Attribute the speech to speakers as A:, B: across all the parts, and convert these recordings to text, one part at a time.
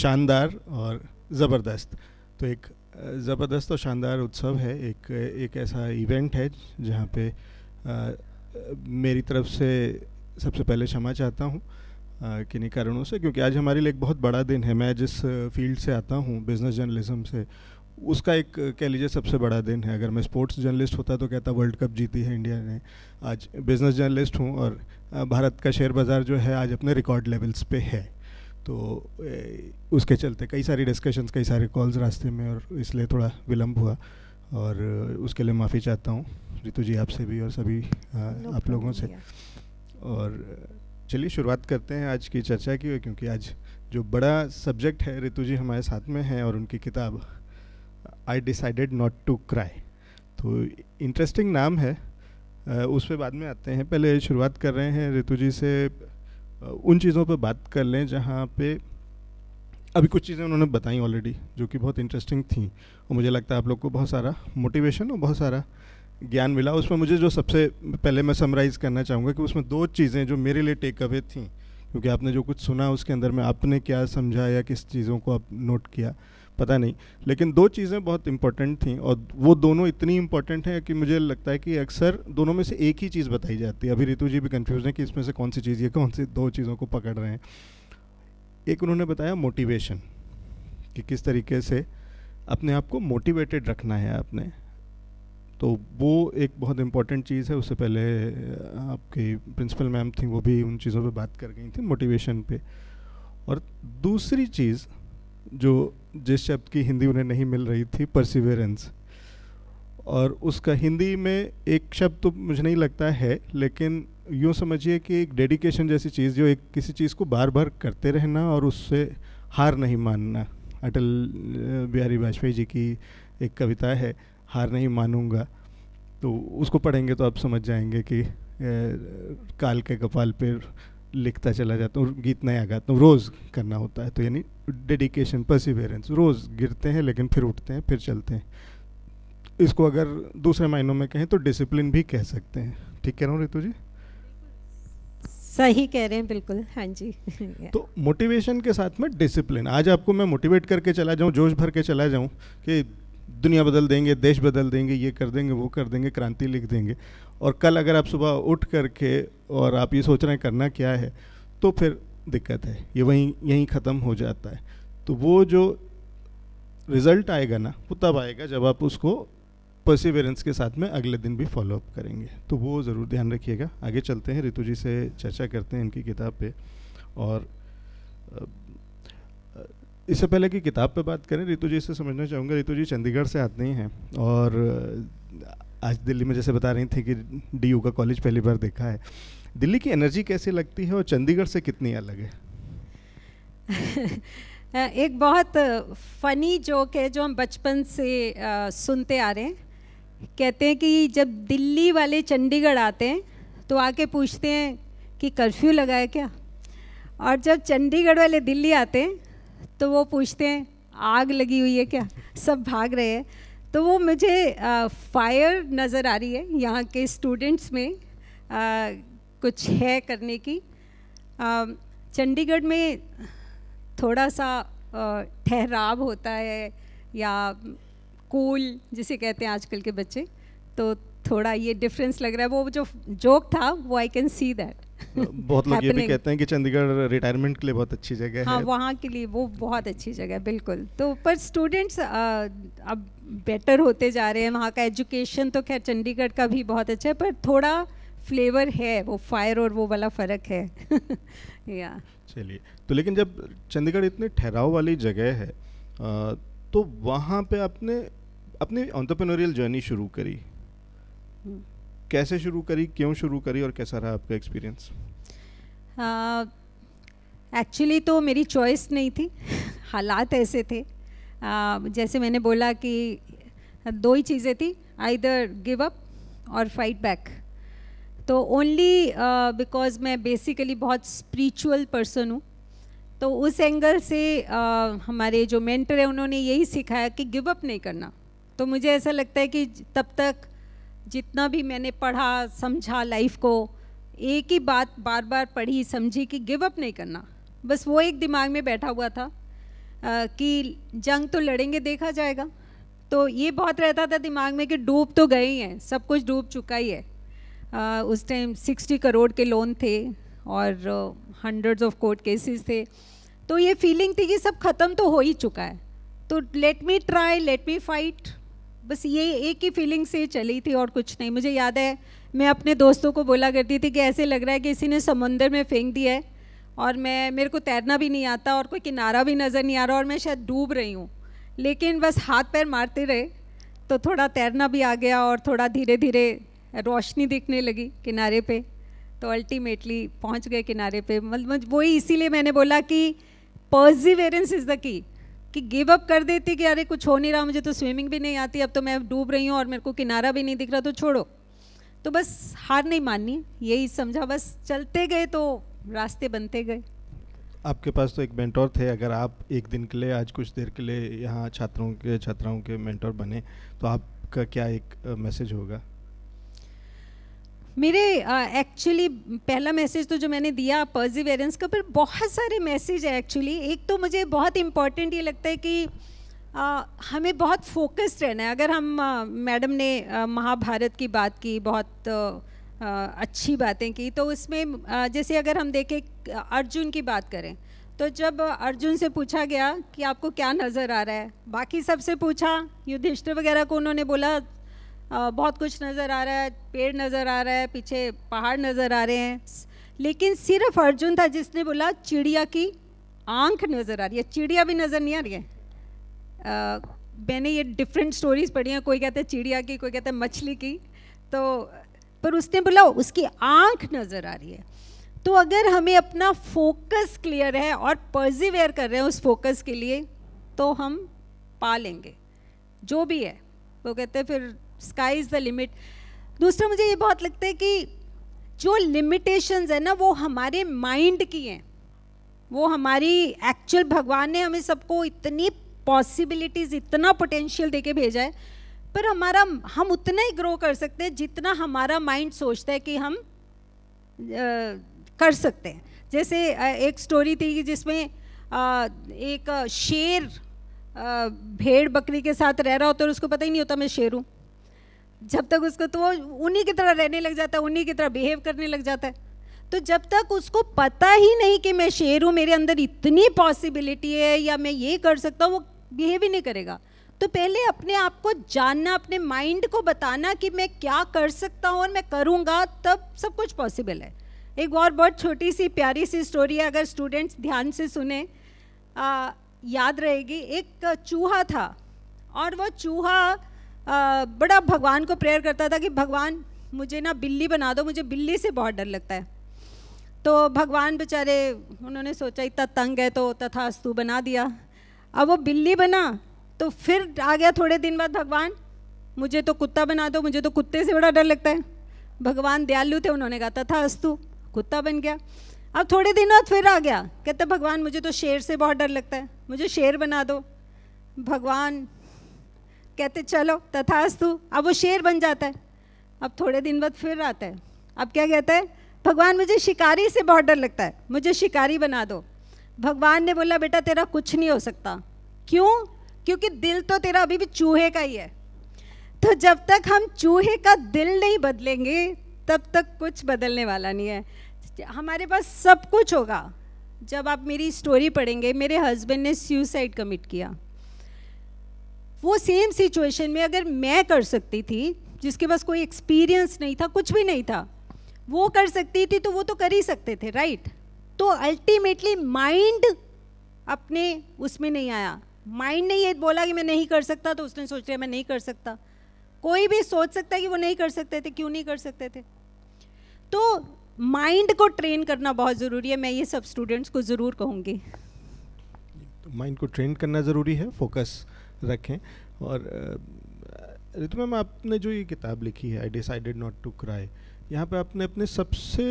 A: शानदार और ज़बरदस्त तो एक ज़बरदस्त और शानदार उत्सव है एक एक ऐसा इवेंट है जहाँ पे आ, मेरी तरफ से सबसे पहले क्षमा चाहता हूँ किन्हीं कारणों से क्योंकि आज हमारे लिए एक बहुत बड़ा दिन है मैं जिस फील्ड से आता हूँ बिज़नेस जर्नलिज्म से उसका एक कह लीजिए सबसे बड़ा दिन है अगर मैं स्पोर्ट्स जर्नलिस्ट होता तो कहता वर्ल्ड कप जीती है इंडिया ने आज बिज़नेस जर्नलिस्ट हूँ और भारत का शेयर बाज़ार जो है आज अपने रिकॉर्ड लेवल्स पे है तो उसके चलते कई सारी डिस्कशंस कई सारे कॉल्स रास्ते में और इसलिए थोड़ा विलम्ब हुआ और उसके लिए माफ़ी चाहता हूँ रितु जी आपसे भी और सभी no आप लोगों से और चलिए शुरुआत करते हैं आज की चर्चा की क्योंकि आज जो बड़ा सब्जेक्ट है रितु जी हमारे साथ में हैं और उनकी किताब I decided not to cry तो इंटरेस्टिंग नाम है उस पर बाद में आते हैं पहले शुरुआत कर रहे हैं रितु जी से उन चीज़ों पर बात कर लें जहाँ पे अभी कुछ चीज़ें उन्होंने बताई ऑलरेडी जो कि बहुत इंटरेस्टिंग थी और मुझे लगता है आप लोग को बहुत सारा मोटिवेशन और बहुत सारा ज्ञान मिला उसमें मुझे जो सबसे पहले मैं समराइज़ करना चाहूँगा कि उसमें दो चीज़ें जो मेरे लिए टेक अवे थी क्योंकि आपने जो कुछ सुना उसके अंदर में आपने क्या समझा या किस चीज़ों को आप नोट किया पता नहीं लेकिन दो चीज़ें बहुत इंपॉर्टेंट थी और वो दोनों इतनी इंपॉर्टेंट हैं कि मुझे लगता है कि अक्सर दोनों में से एक ही चीज़ बताई जाती है अभी रितु जी भी कन्फ्यूज़ हैं कि इसमें से कौन सी चीज़ है कौन सी दो चीज़ों को पकड़ रहे हैं एक उन्होंने बताया मोटिवेशन कि किस तरीके से अपने आप को मोटिवेटेड रखना है आपने तो वो एक बहुत इम्पॉर्टेंट चीज़ है उससे पहले आपकी प्रिंसिपल मैम थी वो भी उन चीज़ों पे बात कर गई थी मोटिवेशन पे और दूसरी चीज़ जो जिस शब्द की हिंदी उन्हें नहीं मिल रही थी परसिवेरेंस और उसका हिंदी में एक शब्द तो मुझे नहीं लगता है लेकिन यूँ समझिए कि एक डेडिकेशन जैसी चीज़ जो एक किसी चीज़ को बार बार करते रहना और उससे हार नहीं मानना अटल बिहारी वाजपेयी जी की एक कविता है हार नहीं मानूंगा तो उसको पढ़ेंगे तो आप समझ जाएंगे कि ए, काल के कपाल पर लिखता चला जाता हूँ गीत नया गाता हूँ रोज़ करना होता है तो यानी डेडिकेशन परसिवेरेंस रोज़ गिरते हैं लेकिन फिर उठते हैं फिर चलते हैं इसको अगर दूसरे मायनों में कहें तो डिसिप्लिन भी कह सकते हैं ठीक कह रहा हूँ रितु जी
B: सही कह रहे हैं बिल्कुल हाँ जी तो
A: मोटिवेशन के साथ में डिसिप्लिन आज आपको मैं मोटिवेट करके चला जाऊँ जोश भर के चला जाऊँ कि दुनिया बदल देंगे देश बदल देंगे ये कर देंगे वो कर देंगे क्रांति लिख देंगे और कल अगर आप सुबह उठ करके और आप ये सोच रहे हैं करना क्या है तो फिर दिक्कत है ये वहीं यहीं ख़त्म हो जाता है तो वो जो रिज़ल्ट आएगा ना वो तब आएगा जब आप उसको परसिवेरेंस के साथ में अगले दिन भी फॉलोअप करेंगे तो वो ज़रूर ध्यान रखिएगा आगे चलते हैं रितु जी से चर्चा करते हैं इनकी किताब पे और इससे पहले कि किताब पे बात करें रितु जी से समझना चाहूँगा रितु जी चंडीगढ़ से आते हैं और आज दिल्ली में जैसे बता रही थी कि डी का कॉलेज पहली बार देखा है दिल्ली की एनर्जी कैसी लगती है और चंडीगढ़ से कितनी अलग है
B: एक बहुत फनी जोक है जो हम बचपन से आ, सुनते आ रहे हैं कहते हैं कि जब दिल्ली वाले चंडीगढ़ आते हैं तो आके पूछते हैं कि कर्फ्यू लगाया क्या और जब चंडीगढ़ वाले दिल्ली आते हैं तो वो पूछते हैं आग लगी हुई है क्या सब भाग रहे हैं तो वो मुझे फायर नज़र आ रही है यहाँ के स्टूडेंट्स में आ, कुछ है करने की चंडीगढ़ में थोड़ा सा ठहराव होता है या कूल जिसे कहते हैं आजकल के बच्चे तो थोड़ा ये डिफरेंस लग रहा है वो जो जोक था वो आई कैन सी दैट
A: बहुत लोग ये भी कहते हैं कि चंडीगढ़ रिटायरमेंट के लिए बहुत अच्छी जगह हाँ, है
B: वहाँ के लिए वो बहुत अच्छी जगह है बिल्कुल तो पर स्टूडेंट्स अब बेटर होते जा रहे हैं वहाँ का एजुकेशन तो खैर चंडीगढ़ का भी बहुत अच्छा है पर थोड़ा फ्लेवर है वो फायर और वो वाला फ़र्क है या
A: चलिए तो लेकिन जब चंडीगढ़ इतने ठहराव वाली जगह है तो वहाँ पे आपने अपनी ऑन्टरप्रनोरियल जर्नी शुरू करी हम्म। कैसे शुरू करी क्यों शुरू करी और कैसा रहा आपका एक्सपीरियंस
B: एक्चुअली तो मेरी चॉइस नहीं थी हालात ऐसे थे uh, जैसे मैंने बोला कि दो ही चीज़ें थी आइदर गिव अप और फाइट बैक तो ओनली बिकॉज मैं बेसिकली बहुत स्पिरिचुअल पर्सन हूँ तो उस एंगल से uh, हमारे जो मेंटर हैं उन्होंने यही सिखाया कि गिव अप नहीं करना तो मुझे ऐसा लगता है कि तब तक जितना भी मैंने पढ़ा समझा लाइफ को एक ही बात बार बार पढ़ी समझी कि गिव अप नहीं करना बस वो एक दिमाग में बैठा हुआ था आ, कि जंग तो लड़ेंगे देखा जाएगा तो ये बहुत रहता था दिमाग में कि डूब तो गए ही हैं सब कुछ डूब चुका ही है आ, उस टाइम सिक्सटी करोड़ के लोन थे और हंड्रेड्स ऑफ कोर्ट केसेस थे तो ये फीलिंग थी कि सब ख़त्म तो हो ही चुका है तो let me try let me fight बस ये एक ही फीलिंग से चली थी और कुछ नहीं मुझे याद है मैं अपने दोस्तों को बोला करती थी कि ऐसे लग रहा है कि किसी ने समुंदर में फेंक दिया है और मैं मेरे को तैरना भी नहीं आता और कोई किनारा भी नज़र नहीं आ रहा और मैं शायद डूब रही हूँ लेकिन बस हाथ पैर मारते रहे तो थोड़ा तैरना भी आ गया और थोड़ा धीरे धीरे रोशनी दिखने लगी किनारे पे तो अल्टीमेटली पहुँच गए किनारे पे मतलब वही इसीलिए मैंने बोला कि पर्जिवेरेंस इज़ द की कि गिव अप कर देती कि अरे कुछ हो नहीं रहा मुझे तो स्विमिंग भी नहीं आती अब तो मैं डूब रही हूँ और मेरे को किनारा भी नहीं दिख रहा तो छोड़ो तो बस हार नहीं माननी यही समझा बस चलते गए तो रास्ते बनते गए
A: आपके पास तो एक मेंटोर थे अगर आप एक दिन के लिए आज कुछ देर के लिए यहाँ छात्रों के छात्राओं के मेंटोर बने तो आपका क्या एक मैसेज होगा
B: मेरे एक्चुअली uh, पहला मैसेज तो जो मैंने दिया पर्जिवेरेंस का पर बहुत सारे मैसेज है एक्चुअली एक तो मुझे बहुत इम्पॉर्टेंट ये लगता है कि uh, हमें बहुत फोकस्ड रहना है अगर हम uh, मैडम ने uh, महाभारत की बात की बहुत uh, अच्छी बातें की तो उसमें जैसे अगर हम देखें अर्जुन की बात करें तो जब अर्जुन से पूछा गया कि आपको क्या नज़र आ रहा है बाकी सबसे पूछा युधिष्ठिर वगैरह को उन्होंने बोला बहुत कुछ नज़र आ रहा है पेड़ नज़र आ रहा है पीछे पहाड़ नज़र आ रहे हैं लेकिन सिर्फ अर्जुन था जिसने बोला चिड़िया की आंख नज़र आ रही है चिड़िया भी नज़र नहीं आ रही है आ, मैंने ये डिफरेंट स्टोरीज पढ़ी हैं कोई कहता है चिड़िया की कोई कहता है मछली की तो पर उसने बोला उसकी आंख नज़र आ रही है तो अगर हमें अपना फोकस क्लियर है और पर्जिवेयर कर रहे हैं उस फोकस के लिए तो हम पा लेंगे जो भी है वो कहते हैं फिर स्काई इज़ द लिमिट दूसरा मुझे ये बहुत लगता है कि जो लिमिटेशंस है ना वो हमारे माइंड की हैं वो हमारी एक्चुअल भगवान ने हमें सबको इतनी पॉसिबिलिटीज़ इतना पोटेंशियल दे के भेजा है पर हमारा हम उतना ही ग्रो कर सकते हैं जितना हमारा माइंड सोचता है कि हम आ, कर सकते हैं जैसे एक स्टोरी थी कि जिसमें एक शेर भेड़ बकरी के साथ रह रहा होता है और उसको पता ही नहीं होता मैं शेर हूँ जब तक उसको तो वो उन्हीं की तरह रहने लग जाता है उन्हीं की तरह बिहेव करने लग जाता है तो जब तक उसको पता ही नहीं कि मैं शेर हूँ मेरे अंदर इतनी पॉसिबिलिटी है या मैं ये कर सकता हूँ वो बिहेव ही नहीं करेगा तो पहले अपने आप को जानना अपने माइंड को बताना कि मैं क्या कर सकता हूँ और मैं करूँगा तब सब कुछ पॉसिबल है एक और बहुत छोटी सी प्यारी सी स्टोरी है अगर स्टूडेंट्स ध्यान से सुने आ, याद रहेगी एक चूहा था और वो चूहा बड़ा भगवान को प्रेयर करता था कि भगवान मुझे ना बिल्ली बना दो मुझे बिल्ली से बहुत डर लगता है तो भगवान बेचारे उन्होंने सोचा इतना तंग है तो तथा अस्तु बना दिया अब वो बिल्ली बना तो फिर आ गया थोड़े दिन बाद भगवान मुझे तो कुत्ता बना दो मुझे तो कुत्ते से बड़ा डर लगता है भगवान दयालु थे उन्होंने कहा तथा अस्तु कुत्ता बन गया अब थोड़े दिन बाद फिर आ गया कहते भगवान मुझे तो शेर से बहुत डर लगता है मुझे शेर बना दो भगवान कहते चलो तथास्तु अब वो शेर बन जाता है अब थोड़े दिन बाद फिर आता है अब क्या कहता है भगवान मुझे शिकारी से बहुत डर लगता है मुझे शिकारी बना दो भगवान ने बोला बेटा तेरा कुछ नहीं हो सकता क्यों क्योंकि दिल तो तेरा अभी भी चूहे का ही है तो जब तक हम चूहे का दिल नहीं बदलेंगे तब तक कुछ बदलने वाला नहीं है हमारे पास सब कुछ होगा जब आप मेरी स्टोरी पढ़ेंगे मेरे हस्बैंड ने सुसाइड कमिट किया वो सेम सिचुएशन में अगर मैं कर सकती थी जिसके पास कोई एक्सपीरियंस नहीं था कुछ भी नहीं था वो कर सकती थी तो वो तो कर ही सकते थे राइट तो अल्टीमेटली माइंड अपने उसमें नहीं आया माइंड ने ये बोला कि मैं नहीं कर सकता तो उसने सोच लिया मैं नहीं कर सकता कोई भी सोच सकता है कि वो नहीं कर सकते थे क्यों नहीं कर सकते थे तो माइंड को ट्रेन करना बहुत ज़रूरी है मैं ये सब स्टूडेंट्स को ज़रूर कहूँगी
A: माइंड को ट्रेन करना ज़रूरी है फोकस रखें और ऋतु मैम आपने जो ये किताब लिखी है I decided not to cry यहाँ पे आपने अपने सबसे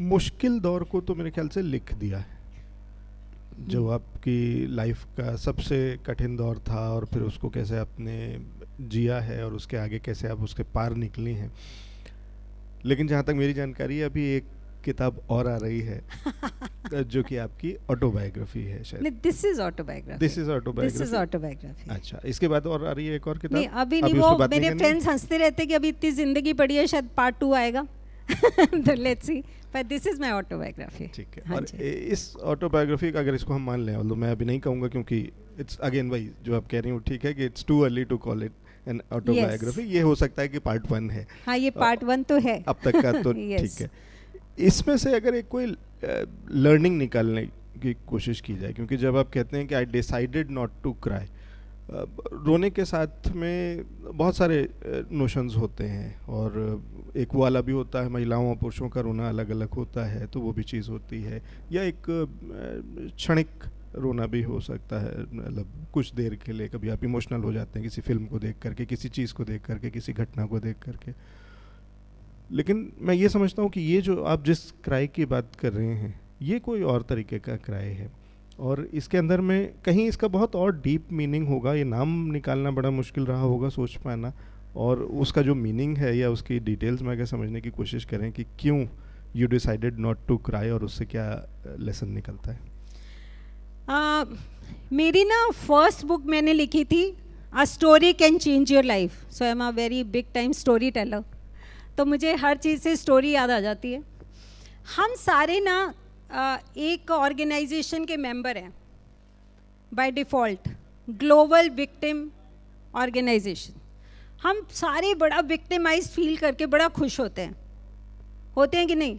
A: मुश्किल दौर को तो मेरे ख्याल से लिख दिया है जो आपकी लाइफ का सबसे कठिन दौर था और फिर उसको कैसे आपने जिया है और उसके आगे कैसे आप उसके पार निकले हैं लेकिन जहाँ तक मेरी जानकारी है अभी एक किताब और आ रही है जो कि आपकी ऑटोबायोग्राफी है शायद नहीं this is autobiography this is autobiography this is autobiography अच्छा इसके बाद और आ रही है एक और किताब नहीं अभी, नहीं वो मेरे फ्रेंड्स
B: हंसते रहते कि अभी इतनी जिंदगी पड़ी है शायद पार्ट टू आएगा तो let's see but this is my autobiography ठीक है हाँ और
A: इस ऑटोबायोग्राफी का अगर इसको हम मान लें ऑल्दो मैं अभी नहीं कहूंगा क्योंकि इट्स अगेन भाई जो आप कह रही हूँ ठीक है कि it's too early to call it an autobiography ये हो सकता है कि पार्ट वन है
B: हाँ ये पार्ट वन तो है अब तक का तो ठीक है
A: इसमें से अगर एक कोई लर्निंग निकालने की कोशिश की जाए क्योंकि जब आप कहते हैं कि I decided not to cry रोने के साथ में बहुत सारे नोशंस होते हैं और एक वो वाला भी होता है महिलाओं और पुरुषों का रोना अलग अलग होता है तो वो भी चीज़ होती है या एक क्षणिक रोना भी हो सकता है मतलब कुछ देर के लिए कभी आप इमोशनल हो जाते हैं किसी फिल्म को देख करके किसी चीज़ को देख करके किसी घटना को देख करके लेकिन मैं ये समझता हूँ कि ये जो आप जिस किराए की बात कर रहे हैं ये कोई और तरीके का किराए है और इसके अंदर में कहीं इसका बहुत और डीप मीनिंग होगा ये नाम निकालना बड़ा मुश्किल रहा होगा सोच पाना और उसका जो मीनिंग है या उसकी डिटेल्स में अगर समझने की कोशिश करें कि क्यों you decided not to cry और उससे क्या लेसन निकलता है
B: आ, मेरी ना फर्स्ट बुक मैंने लिखी थी a story can change your life so I am a very big time story teller तो मुझे हर चीज़ से स्टोरी याद आ जाती है हम सारे ना एक ऑर्गेनाइजेशन के मेंबर हैं by default global victim organization हम सारे बड़ा विक्टिमाइज फील करके बड़ा खुश होते हैं होते हैं कि नहीं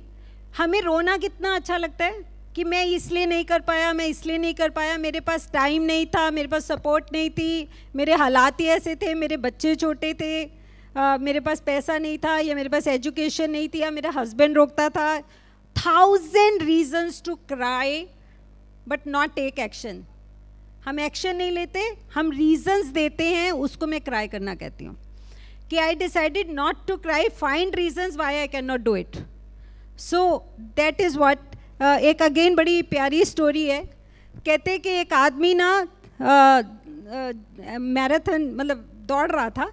B: हमें रोना कितना अच्छा लगता है कि मैं इसलिए नहीं कर पाया मैं इसलिए नहीं कर पाया मेरे पास टाइम नहीं था मेरे पास सपोर्ट नहीं थी मेरे हालात ही ऐसे थे मेरे बच्चे छोटे थे मेरे पास पैसा नहीं था या मेरे पास एजुकेशन नहीं थी या मेरा हस्बैंड रोकता था thousand reasons to cry but not take action हम एक्शन नहीं लेते हम रीजंस देते हैं उसको मैं क्राई करना कहती हूँ कि I decided not to cry find reasons why I can not do it so that is what एक अगेन बड़ी प्यारी स्टोरी है कहते कि एक आदमी ना मैराथन uh, uh, मतलब दौड़ रहा था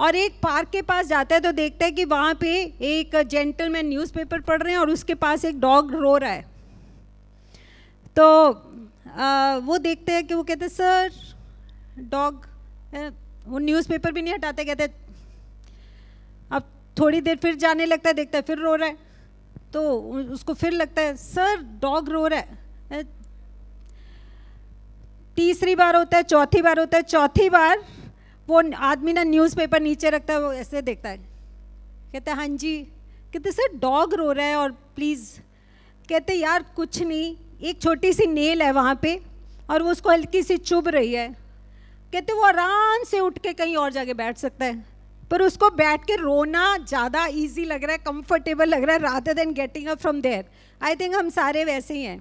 B: और एक पार्क के पास जाता है तो देखता है कि वहाँ पे एक जेंटलमैन न्यूज़पेपर पढ़ रहे हैं और उसके पास एक डॉग रो रहा है तो आ, वो देखते हैं कि वो कहते हैं सर डॉग वो न्यूज़पेपर भी नहीं हटाते कहते अब थोड़ी देर फिर जाने लगता है देखता है फिर रो रहा है तो उसको फिर लगता है सर डॉग रो रहा है तीसरी बार होता है चौथी बार होता है चौथी बार वो आदमी ना न्यूज़पेपर नीचे रखता है वो ऐसे देखता है कहते हाँ जी कहते सर डॉग रो रहा है और प्लीज़ कहते यार कुछ नहीं एक छोटी सी नेल है वहाँ पे और वो उसको हल्की सी चुभ रही है कहते वो आराम से उठ के कहीं और जाके बैठ सकता है पर उसको बैठ के रोना ज़्यादा इजी लग रहा है कंफर्टेबल लग रहा है rather than getting up from there I think हम सारे वैसे ही हैं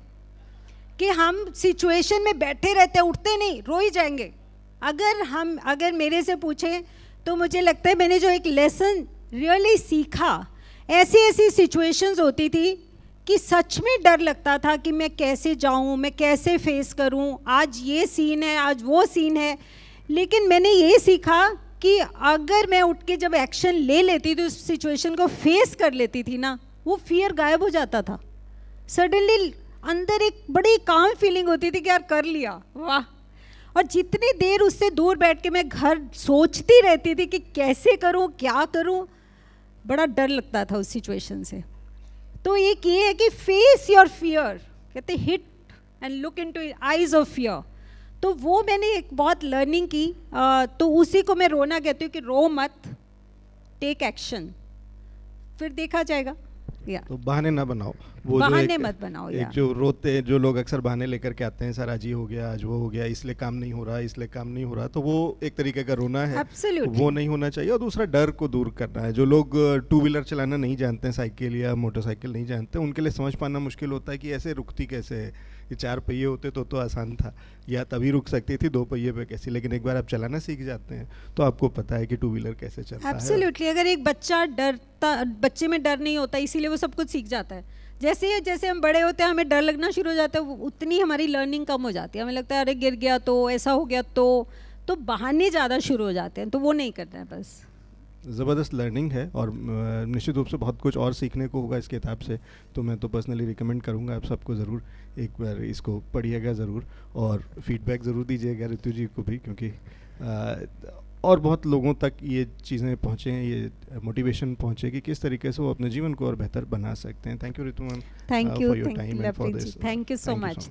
B: कि हम सिचुएशन में बैठे रहते उठते नहीं रो ही जाएंगे अगर हम अगर मेरे से पूछें तो मुझे लगता है मैंने जो एक लेसन रियली सीखा ऐसी ऐसी सिचुएशंस होती थी कि सच में डर लगता था कि मैं कैसे जाऊं मैं कैसे फेस करूं आज ये सीन है आज वो सीन है लेकिन मैंने ये सीखा कि अगर मैं उठ के जब एक्शन ले लेती थी उस सिचुएशन को फेस कर लेती थी ना वो फियर गायब हो जाता था सडनली अंदर एक बड़ी काम फीलिंग होती थी कि यार कर लिया वाह और जितनी देर उससे दूर बैठ के मैं घर सोचती रहती थी कि कैसे करूं क्या करूं बड़ा डर लगता था उस सिचुएशन से तो एक ये है कि फेस योर फियर कहते hit and look into eyes of fear तो वो मैंने एक बहुत लर्निंग की आ, तो उसी को मैं रोना कहती हूँ कि रो मत टेक एक्शन फिर देखा जाएगा
A: तो बहाने ना बनाओ वो बहाने मत बनाओ एक जो रोते हैं जो लोग अक्सर बहाने लेकर के आते हैं सर आज ये हो गया आज वो हो गया इसलिए काम नहीं हो रहा इसलिए काम नहीं हो रहा तो वो एक तरीके का रोना है Absolutely. वो नहीं होना चाहिए और दूसरा डर को दूर करना है जो लोग टू व्हीलर चलाना नहीं जानते साइकिल या मोटरसाइकिल नहीं जानते उनके लिए समझ पाना मुश्किल होता है कि ऐसे रुकती कैसे है कि चार पहिए होते तो तो आसान था या तभी रुक सकती थी दो पहिए पे कैसी लेकिन एक बार आप चलाना सीख जाते हैं तो आपको पता है कि टू व्हीलर कैसे चलता Absolutely.
B: है अगर एक बच्चा डरता बच्चे में डर नहीं होता इसीलिए वो सब कुछ सीख जाता है जैसे जैसे हम बड़े होते हैं हमें डर लगना शुरू हो जाता है उतनी हमारी लर्निंग कम हो जाती है हमें लगता है अरे गिर गया तो ऐसा हो गया तो तो बहाने ज़्यादा शुरू हो जाते हैं तो वो नहीं करना है बस
A: ज़बरदस्त लर्निंग है और निश्चित रूप से बहुत कुछ और सीखने को होगा इस किताब से तो मैं तो पर्सनली रिकमेंड करूँगा आप सबको ज़रूर एक बार इसको पढ़िएगा ज़रूर और फीडबैक ज़रूर दीजिएगा ऋतु जी को भी क्योंकि और बहुत लोगों तक ये चीज़ें पहुँचें ये मोटिवेशन पहुँचे कि किस तरीके से वो अपने जीवन को और बेहतर बना सकते हैं thank you Ritu ma'am thank you your time for this thank you so much